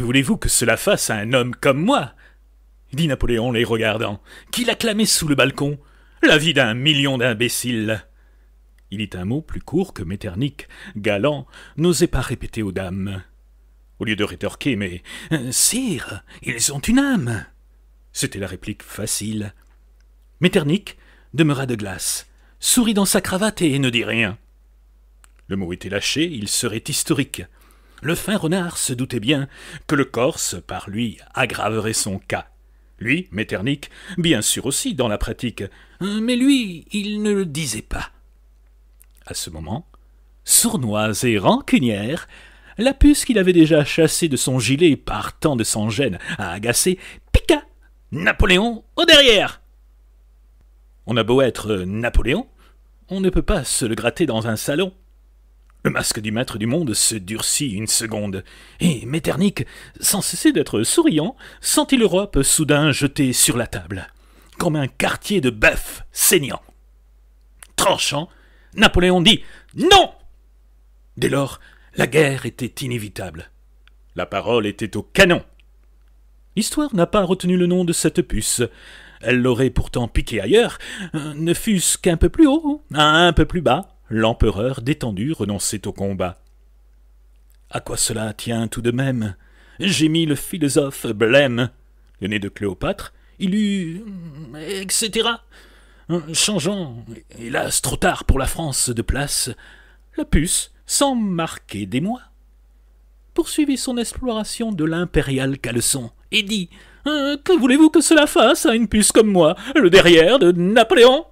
voulez-vous que cela fasse à un homme comme moi dit Napoléon les regardant, qui l'acclamait sous le balcon. La vie d'un million d'imbéciles. Il est un mot plus court que Metternich, galant, n'osait pas répéter aux dames. Au lieu de rétorquer, mais Sire, ils ont une âme C'était la réplique facile. Metternich demeura de glace, sourit dans sa cravate et ne dit rien. Le mot était lâché, il serait historique. Le fin renard se doutait bien que le Corse, par lui, aggraverait son cas. Lui, Metternich, bien sûr aussi dans la pratique, hein, mais lui, il ne le disait pas. À ce moment, sournoise et rancunière, la puce qu'il avait déjà chassée de son gilet par tant de sans gêne à agacer, piqua Napoléon au derrière. On a beau être Napoléon, on ne peut pas se le gratter dans un salon. Le masque du maître du monde se durcit une seconde, et Metternich, sans cesser d'être souriant, sentit l'Europe soudain jetée sur la table, comme un quartier de bœuf saignant. Tranchant, Napoléon dit Non Dès lors, la guerre était inévitable. La parole était au canon. L'histoire n'a pas retenu le nom de cette puce. Elle l'aurait pourtant piqué ailleurs, ne fût-ce qu'un peu plus haut, un peu plus bas, l'empereur détendu renonçait au combat. À quoi cela tient tout de même J'ai mis le philosophe blême. Le nez de Cléopâtre, il eut. etc. Changeant, hélas trop tard pour la France de place, la puce, sans marquer des mois, poursuivit son exploration de l'impérial caleçon et dit «Hein, Que voulez-vous que cela fasse à une puce comme moi, le derrière de Napoléon